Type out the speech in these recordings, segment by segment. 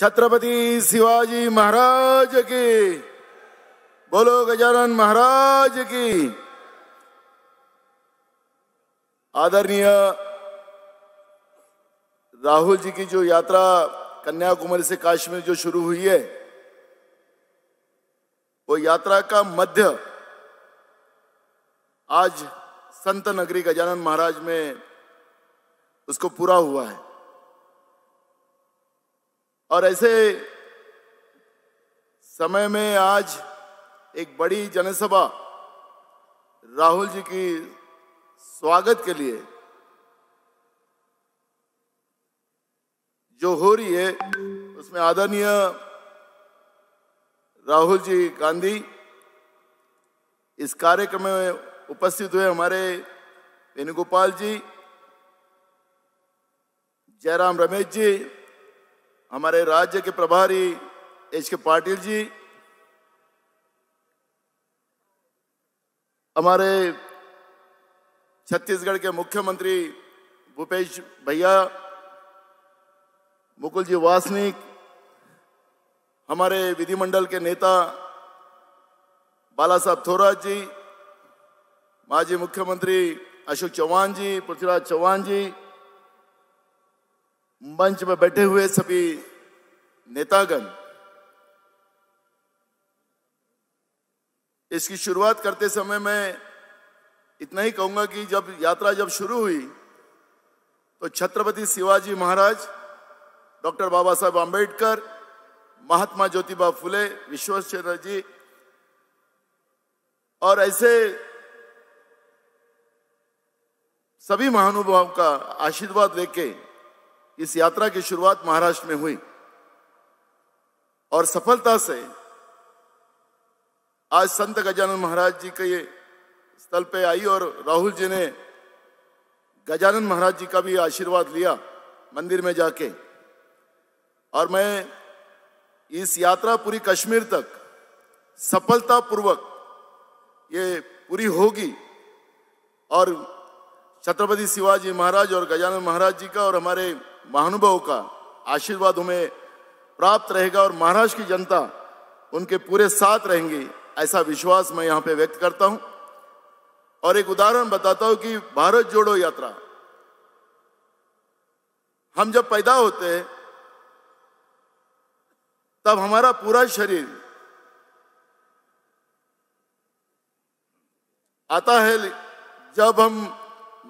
छत्रपति शिवाजी महाराज की बोलो गजानन महाराज की आदरणीय राहुल जी की जो यात्रा कन्याकुमारी से काश्मीर जो शुरू हुई है वो यात्रा का मध्य आज संत नगरी गजानन महाराज में उसको पूरा हुआ है और ऐसे समय में आज एक बड़ी जनसभा राहुल जी की स्वागत के लिए जो हो रही है उसमें आदरणीय राहुल जी गांधी इस कार्यक्रम में उपस्थित हुए हमारे वेणुगोपाल जी जयराम रमेश जी हमारे राज्य के प्रभारी एच के पाटिल जी हमारे छत्तीसगढ़ के मुख्यमंत्री भूपेश भैया मुकुल जी वासनिक हमारे विधिमंडल के नेता बाला साहब थोराज जी माजी मुख्यमंत्री अशोक चौहान जी पृथ्वीराज चौहान जी मंच में बैठे हुए सभी नेतागण इसकी शुरुआत करते समय मैं इतना ही कहूंगा कि जब यात्रा जब शुरू हुई तो छत्रपति शिवाजी महाराज डॉक्टर बाबा साहेब आम्बेडकर महात्मा ज्योतिबा फुले विश्वेश्वर जी और ऐसे सभी महानुभाव का आशीर्वाद लेके इस यात्रा की शुरुआत महाराष्ट्र में हुई और सफलता से आज संत गजानन महाराज जी के स्थल पे आई और राहुल जी ने गजानन महाराज जी का भी आशीर्वाद लिया मंदिर में जाके और मैं इस यात्रा पूरी कश्मीर तक सफलता पूर्वक ये पूरी होगी और छत्रपति शिवाजी महाराज और गजानन महाराज जी का और हमारे महानुभाव का आशीर्वाद हमें प्राप्त रहेगा और महाराष्ट्र की जनता उनके पूरे साथ रहेंगी ऐसा विश्वास मैं यहाँ पे व्यक्त करता हूँ और एक उदाहरण बताता हूँ कि भारत जोड़ो यात्रा हम जब पैदा होते तब हमारा पूरा शरीर आता है जब हम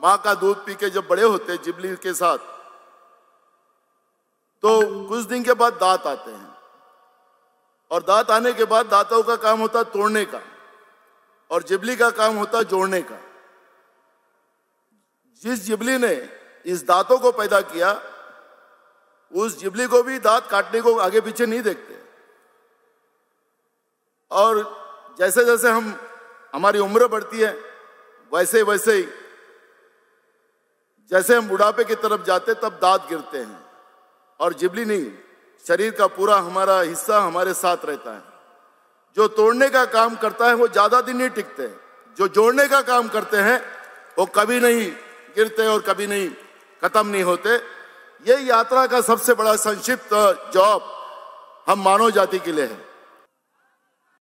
माँ का दूध पी के जब बड़े होते जिबली के साथ तो कुछ दिन के बाद दांत आते हैं और दांत आने के बाद दांतों का काम होता तोड़ने का और जिबली का काम होता जोड़ने का जिस जिबली ने इस दांतों को पैदा किया उस जिबली को भी दांत काटने को आगे पीछे नहीं देखते और जैसे जैसे हम हमारी उम्र बढ़ती है वैसे वैसे ही जैसे हम बुढ़ापे की तरफ जाते तब दांत गिरते हैं और जिबली नहीं शरीर का पूरा हमारा हिस्सा हमारे साथ रहता है जो तोड़ने का काम करता है वो ज़्यादा दिन नहीं टिकते जो जोड़ने का काम करते हैं वो कभी नहीं गिरते और कभी नहीं ख़त्म नहीं होते ये यात्रा का सबसे बड़ा संक्षिप्त जॉब हम मानव जाति के लिए है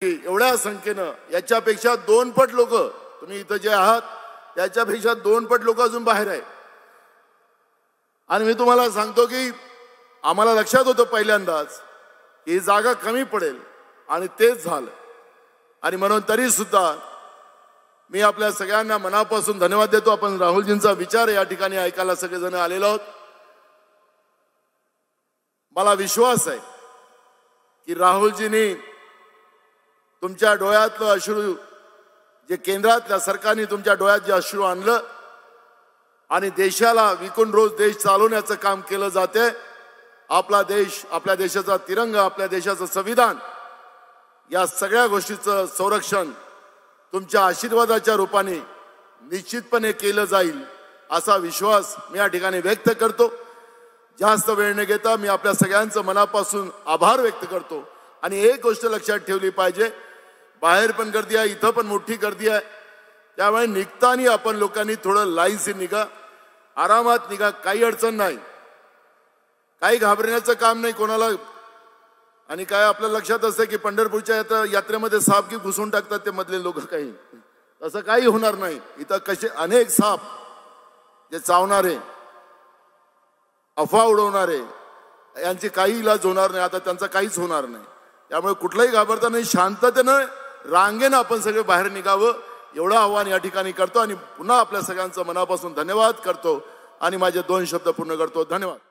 एवढ्या संख्य याच्यापेक्षा दोन पट लोक तुम्हें इत जे आहात दोन पट लोक अजु बाहर है मैं तुम्हारा संगत की आम्हाला लक्षात होतं पहिल्यांदाच ही जागा कमी पडेल आणि तेच झालं आणि म्हणून तरी सुद्धा मी आपल्या सगळ्यांना मनापासून धन्यवाद देतो आपण राहुलजींचा विचार या ठिकाणी ऐकायला सगळेजण आलेलो आहोत मला विश्वास आहे की राहुलजींनी तुमच्या डोळ्यातलं अश्रू जे केंद्रातल्या सरकारने तुमच्या डोळ्यात जे अश्रू आणलं आणि देशाला विकून रोज देश चालवण्याचं काम केलं जाते आपला देश आपल्या देशाचा तिरंगा आपल्या देशाचं संविधान या सगळ्या गोष्टीचं संरक्षण तुमच्या आशीर्वादाच्या रूपाने निश्चितपणे केलं जाईल असा विश्वास मी या ठिकाणी व्यक्त करतो जास्त वेळ न घेता मी आपल्या सगळ्यांचं मनापासून आभार व्यक्त करतो आणि एक गोष्ट लक्षात ठेवली पाहिजे बाहेर पण गर्दी आहे इथं पण मोठी गर्दी आहे त्यामुळे निघताना आपण लोकांनी थोडं लाईन्स निघा आरामात निघा काही अडचण नाही काही घाबरण्याचं काम नाही कोणाला आणि काय आपल्या लक्षात असतं की पंढरपूरच्या यात्रा यात्रेमध्ये साप की घुसून टाकतात ते मधले लोक काही असं काही होणार नाही इथं कसे अनेक साप जे चावणारे अफवा उडवणारे यांची काही इलाज होणार नाही आता त्यांचा काहीच होणार नाही त्यामुळे कुठलाही घाबरता नाही शांततेनं रांगेनं आपण सगळे बाहेर निघावं एवढं आव्हान या ठिकाणी करतो आणि पुन्हा आपल्या सगळ्यांचं मनापासून धन्यवाद करतो आणि माझे दोन शब्द पूर्ण करतो धन्यवाद